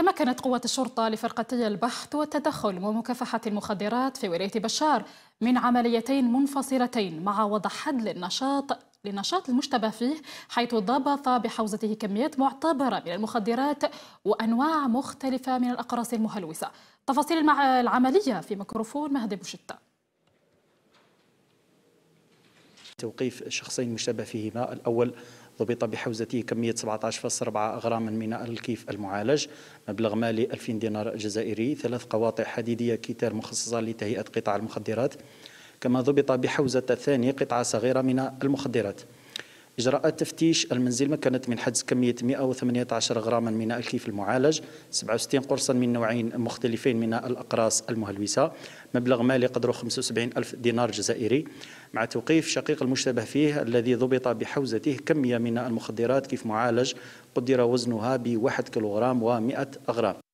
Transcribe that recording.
تمكنت قوات الشرطة لفرقتي البحث والتدخل ومكافحة المخدرات في ولاية بشار من عمليتين منفصلتين مع وضع حد للنشاط للنشاط المشتبه فيه حيث ضبط بحوزته كميات معتبرة من المخدرات وأنواع مختلفة من الأقراص المهلوسة تفاصيل مع العملية في ميكروفون مهدي بوشتة توقيف شخصين مشتبه فيهما الأول ضبط بحوزته كمية 17.4 غرام من الكيف المعالج مبلغ مالي 2000 دينار جزائري ثلاث قواطع حديدية كتار مخصصة لتهيئة قطع المخدرات كما ضبط بحوزة الثانية قطعة صغيرة من المخدرات إجراءات تفتيش المنزل مكنت من حجز كمية 118 غراما من الكيف المعالج 67 قرصا من نوعين مختلفين من الأقراص المهلوسة مبلغ مالي قدره 75 ألف دينار جزائري مع توقيف شقيق المشتبه فيه الذي ضبط بحوزته كمية من المخدرات كيف معالج قدر وزنها بواحد كيلوغرام و100 أغرام